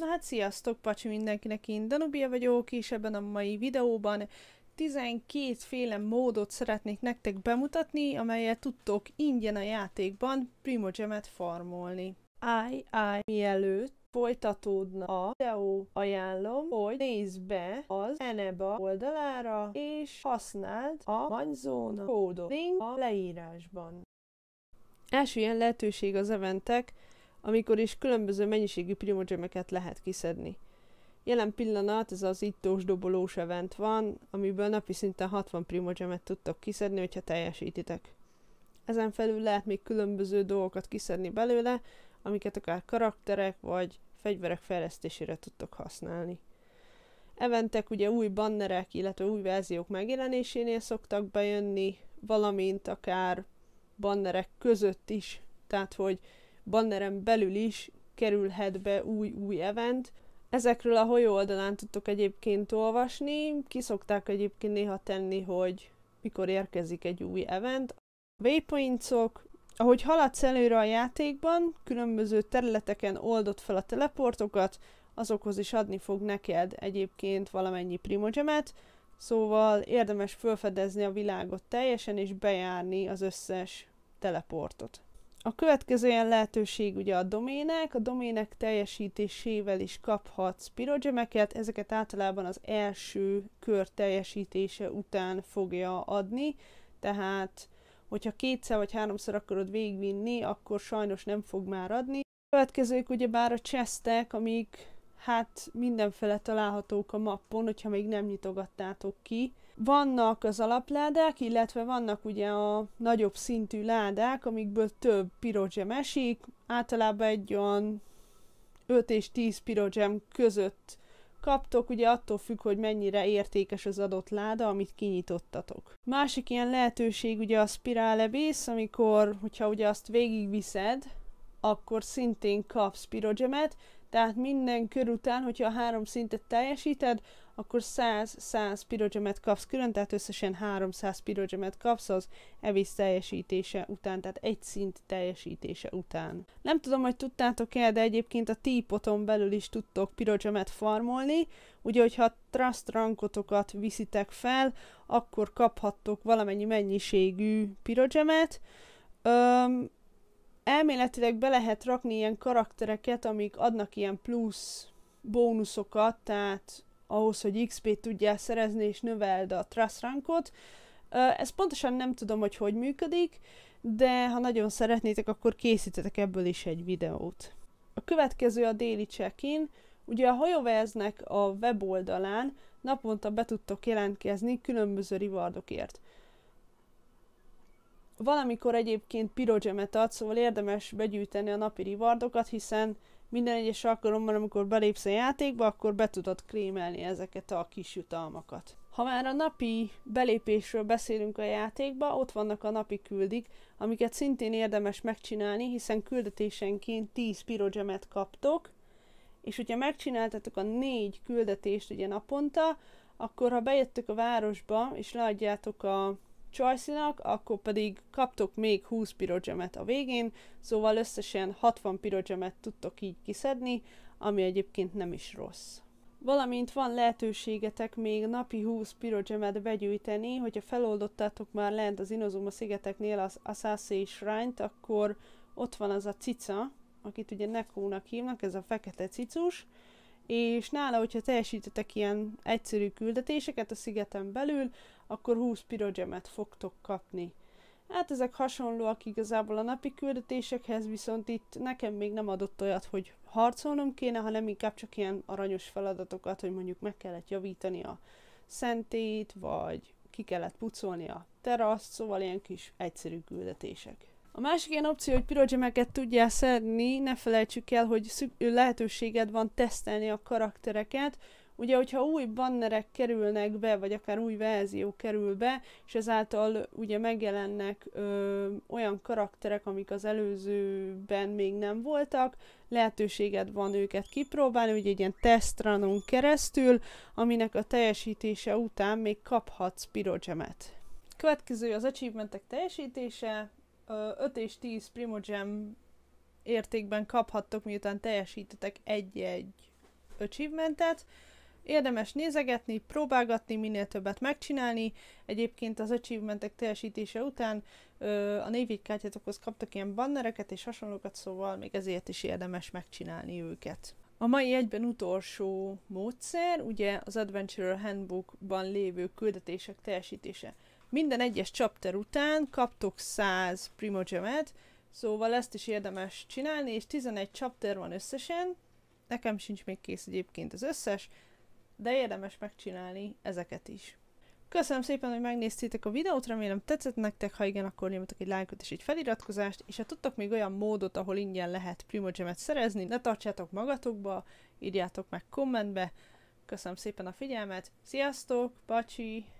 Na hát sziasztok, pacsi mindenkinek, én Danubia vagyok, és ebben a mai videóban 12 féle módot szeretnék nektek bemutatni, amelyet tudtok ingyen a játékban primogemet farmolni. Áj, áj, mielőtt folytatódna a videó, ajánlom, hogy nézd be az Eneba oldalára, és használd a Manzona kódot. Link a leírásban. Első ilyen lehetőség az eventek, amikor is különböző mennyiségű primogemeket lehet kiszedni. Jelen pillanat ez az ittós dobolós event van, amiből napi szinten 60 primogemet tudtok kiszedni, hogyha teljesítitek. Ezen felül lehet még különböző dolgokat kiszedni belőle, amiket akár karakterek vagy fegyverek fejlesztésére tudtok használni. Eventek ugye új bannerek, illetve új verziók megjelenésénél szoktak bejönni, valamint akár bannerek között is, tehát hogy banneren belül is kerülhet be új-új event. Ezekről a hajó oldalán tudtok egyébként olvasni, kiszokták egyébként néha tenni, hogy mikor érkezik egy új event. Waypointsok, ahogy haladsz előre a játékban, különböző területeken oldott fel a teleportokat, azokhoz is adni fog neked egyébként valamennyi primogemet, szóval érdemes felfedezni a világot teljesen és bejárni az összes teleportot. A következő ilyen lehetőség ugye a domének, a domének teljesítésével is kaphatsz pirogemeket, ezeket általában az első kör teljesítése után fogja adni, tehát hogyha kétszer vagy háromszor akarod végvinni, akkor sajnos nem fog már adni. Következők ugye bár a csesztek, amik hát mindenfele találhatók a mappon, hogyha még nem nyitogattátok ki, vannak az alapládák, illetve vannak ugye a nagyobb szintű ládák, amikből több pirogem esik, általában egy olyan 5 és 10 pirogem között kaptok, ugye attól függ, hogy mennyire értékes az adott láda, amit kinyitottatok. Másik ilyen lehetőség ugye a spirálebész, amikor, hogyha ugye azt végigviszed, akkor szintén kapsz pirogyemet, tehát minden kör után, hogyha a három szintet teljesíted, akkor 100-100 pirogyemet kapsz külön, tehát összesen 300 pirogyemet kapsz az evész teljesítése után, tehát egy szint teljesítése után. Nem tudom, hogy tudtátok-e, de egyébként a típoton belül is tudtok pirogyemet farmolni, ugye, hogyha trust rankotokat viszitek fel, akkor kaphattok valamennyi mennyiségű pirogyemet, Öm, elméletileg be lehet rakni ilyen karaktereket, amik adnak ilyen plusz bónuszokat, tehát ahhoz, hogy XP-t tudjál szerezni és növeld a trust rankot. Ezt pontosan nem tudom, hogy hogy működik, de ha nagyon szeretnétek, akkor készítetek ebből is egy videót. A következő a déli check-in. Ugye a hajóveznek a weboldalán naponta be tudtok jelentkezni különböző rivardokért. Valamikor egyébként pirogyemet ad, szóval érdemes begyűjteni a napi rivardokat, hiszen minden egyes alkalommal, amikor belépsz a játékba, akkor be tudod krémelni ezeket a kis jutalmakat. Ha már a napi belépésről beszélünk a játékba, ott vannak a napi küldik, amiket szintén érdemes megcsinálni, hiszen küldetésenként 10 pirogyemet kaptok, és hogyha megcsináltatok a négy küldetést ugye naponta, akkor ha bejöttök a városba, és leadjátok a csajszinak, akkor pedig kaptok még 20 pirogyemet a végén, szóval összesen 60 pirogyemet tudtok így kiszedni, ami egyébként nem is rossz. Valamint van lehetőségetek még napi 20 pirogyemet begyűjteni, hogyha feloldottátok már lent az Inozuma szigeteknél az Asasei shrine akkor ott van az a cica, akit ugye Nekónak hívnak, ez a fekete cicus, és nála, hogyha teljesítetek ilyen egyszerű küldetéseket a szigeten belül, akkor 20 pirogemet fogtok kapni. Hát ezek hasonlóak igazából a napi küldetésekhez, viszont itt nekem még nem adott olyat, hogy harcolnom kéne, hanem inkább csak ilyen aranyos feladatokat, hogy mondjuk meg kellett javítani a szentét, vagy ki kellett pucolni a teraszt, szóval ilyen kis egyszerű küldetések. A másik ilyen opció, hogy pirogyemeket tudjál szedni, ne felejtsük el, hogy szük- lehetőséged van tesztelni a karaktereket, Ugye, hogyha új bannerek kerülnek be, vagy akár új verzió kerül be, és ezáltal ugye megjelennek ö, olyan karakterek, amik az előzőben még nem voltak, lehetőséged van őket kipróbálni, ugye egy ilyen tesztranon keresztül, aminek a teljesítése után még kaphatsz pirogyemet. Következő az achievementek teljesítése, 5 és 10 Primogem értékben kaphattok, miután teljesítetek egy-egy achievementet. Érdemes nézegetni, próbálgatni, minél többet megcsinálni. Egyébként az achievementek teljesítése után ö, a kártyátokhoz kaptak ilyen bannereket és hasonlókat, szóval még ezért is érdemes megcsinálni őket. A mai egyben utolsó módszer, ugye az Adventurer Handbookban lévő küldetések teljesítése. Minden egyes chapter után kaptok 100 primogemet, szóval ezt is érdemes csinálni, és 11 chapter van összesen, nekem sincs még kész egyébként az összes, de érdemes megcsinálni ezeket is. Köszönöm szépen, hogy megnéztétek a videót, remélem tetszett nektek, ha igen, akkor nyomjatok egy lájkot és egy feliratkozást, és ha tudtok még olyan módot, ahol ingyen lehet primogemet szerezni, ne tartsátok magatokba, írjátok meg kommentbe. Köszönöm szépen a figyelmet, sziasztok, bacsi!